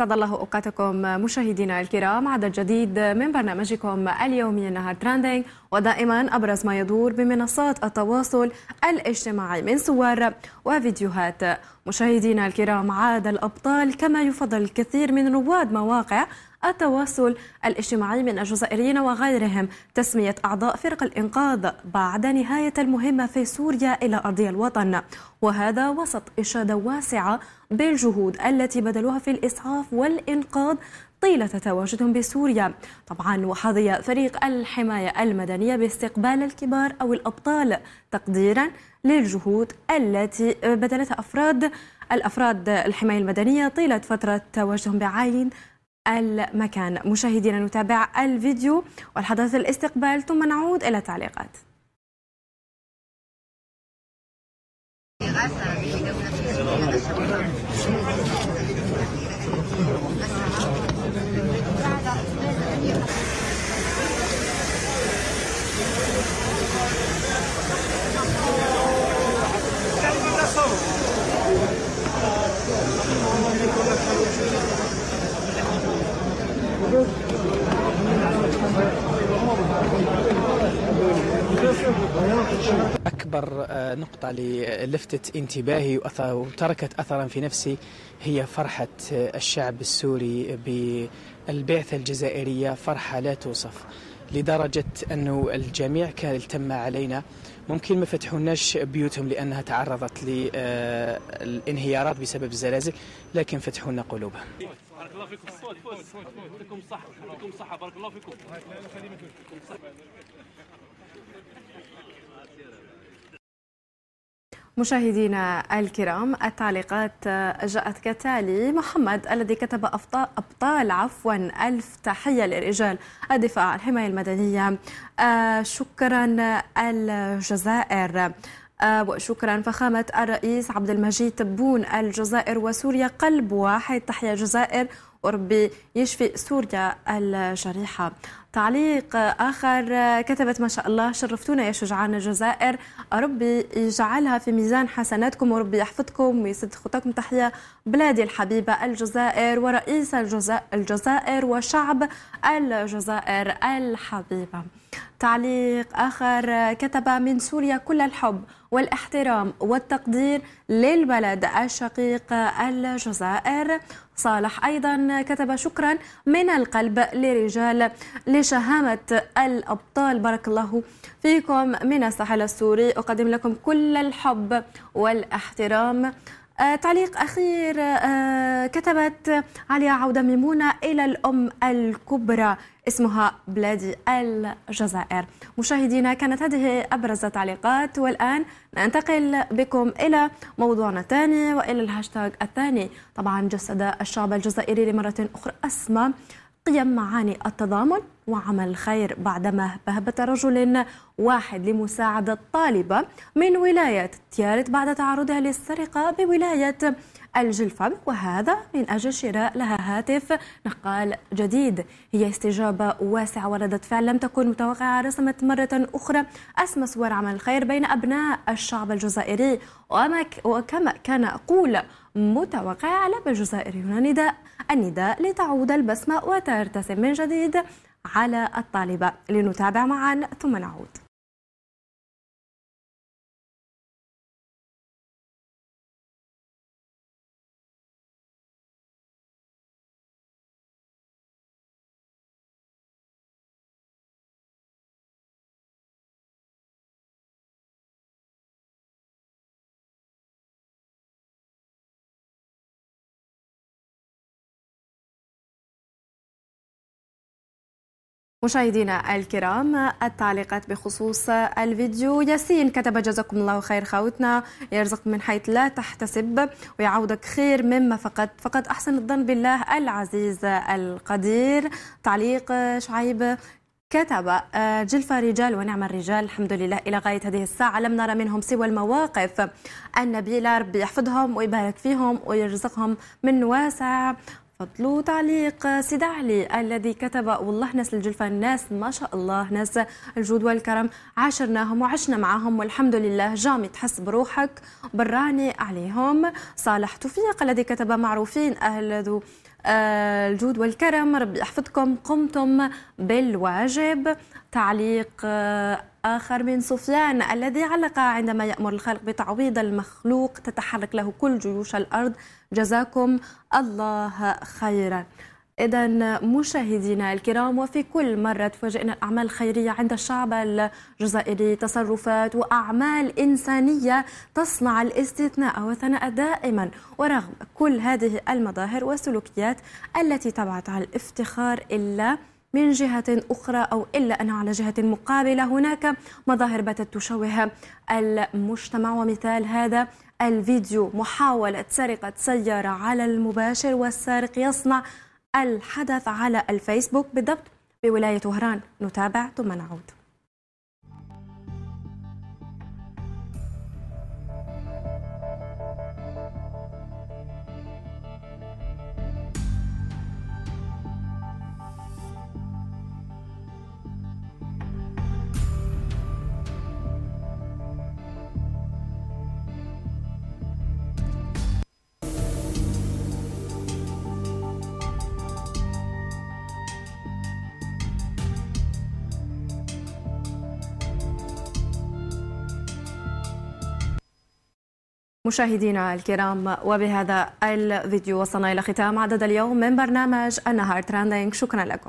سعد الله اوقاتكم مشاهدينا الكرام عدد جديد من برنامجكم اليومي النهار تراندينج ودائما ابرز ما يدور بمنصات التواصل الاجتماعي من صور وفيديوهات مشاهدينا الكرام عاد الأبطال كما يفضل الكثير من رواد مواقع التواصل الاجتماعي من الجزائريين وغيرهم تسمية أعضاء فرق الإنقاذ بعد نهاية المهمة في سوريا إلى ارض الوطن وهذا وسط إشادة واسعة بالجهود التي بذلوها في الإسعاف والإنقاذ طيلة تواجدهم بسوريا طبعا وحظي فريق الحماية المدنية باستقبال الكبار أو الأبطال تقديرا للجهود التي بذلتها أفراد الأفراد الحماية المدنية طيلة فترة تواجدهم بعين المكان مشاهدينا نتابع الفيديو والحدث الاستقبال ثم نعود إلى تعليقات أكبر آه، نقطة لفتت انتباهي وتركت أثرا في نفسي هي فرحة آه، الشعب السوري بالبعثة الجزائرية فرحة لا توصف لدرجة أنه الجميع كان التم علينا ممكن ما فتحوناش بيوتهم لأنها تعرضت للانهيارات آه، بسبب الزلازل لكن فتحونا قلوبهم بارك الله فيكم الصوت فوز يعطيكم الصحة يعطيكم الصحة بارك الله فيكم مشاهدينا الكرام التعليقات جاءت كتالي محمد الذي كتب أبطال عفوا ألف تحية للرجال الدفاع الحماية المدنية آه، شكرا الجزائر آه، وشكرا فخامة الرئيس عبد المجيد تبون الجزائر وسوريا قلب واحد تحية الجزائر وربي يشفي سوريا الجريحة تعليق آخر كتبت ما شاء الله شرفتونا يا شجعان الجزائر ربي يجعلها في ميزان حسناتكم وربي يحفظكم ويسد خطاكم تحية بلادي الحبيبة الجزائر ورئيس الجزائر وشعب الجزائر الحبيبة تعليق آخر كتب من سوريا كل الحب والاحترام والتقدير للبلد الشقيق الجزائر صالح أيضا كتب شكرا من القلب لرجال لشهامة الأبطال بارك الله فيكم من الساحل السوري أقدم لكم كل الحب والاحترام آه، تعليق أخير آه، كتبت عليا عودة ميمونة إلى الأم الكبرى اسمها بلادي الجزائر مشاهدينا كانت هذه أبرز التعليقات والآن ننتقل بكم إلى موضوعنا الثاني وإلى الهاشتاج الثاني طبعا جسد الشعب الجزائري لمرة أخرى أسمى قيم معاني التضامن وعمل خير بعدما بهبة رجل واحد لمساعدة طالبة من ولاية تيارت بعد تعرضها للسرقة بولاية الجلفة وهذا من أجل شراء لها هاتف نقال جديد هي استجابة واسعة وردت فعل لم تكن متوقعة رسمت مرة أخرى أسمى صور عمل الخير بين أبناء الشعب الجزائري وكما كان أقول متوقع على الجزائريون نداء النداء لتعود البسمة وترتسم من جديد على الطالبة لنتابع معا ثم نعود مشاهدينا الكرام التعليقات بخصوص الفيديو ياسين كتب جزاكم الله خير خاوتنا يرزق من حيث لا تحتسب ويعوضك خير مما فقد فقد أحسن الظن بالله العزيز القدير تعليق شعيب كتب جلفة رجال ونعم الرجال الحمد لله إلى غاية هذه الساعة لم نرى منهم سوى المواقف النبيلة ربي يحفظهم ويبارك فيهم ويرزقهم من واسع فضلو تعليق سيد علي الذي كتب والله ناس الجلفة ناس ما شاء الله ناس الجود والكرم عاشرناهم وعشنا معهم والحمد لله جامي تحس بروحك براني عليهم صالح توفيق الذي كتب معروفين أهل ذو آه، الجود والكرم ربي يحفظكم قمتم بالواجب تعليق آه، آخر من سفيان الذي علق عندما يأمر الخالق بتعويض المخلوق تتحرك له كل جيوش الأرض جزاكم الله خيرا إذا مشاهدينا الكرام وفي كل مرة تفاجئنا الأعمال الخيرية عند الشعب الجزائري تصرفات وأعمال إنسانية تصنع الاستثناء والثناء دائما ورغم كل هذه المظاهر والسلوكيات التي تبعت على الافتخار إلا من جهة أخرى أو إلا أن على جهة مقابلة هناك مظاهر باتت تشوه المجتمع ومثال هذا الفيديو محاولة سرقة سيارة على المباشر والسارق يصنع الحدث على الفيسبوك بالضبط بولاية وهران نتابع ثم نعود مشاهدينا الكرام وبهذا الفيديو وصلنا إلى ختام عدد اليوم من برنامج النهار تراندينج شكرا لكم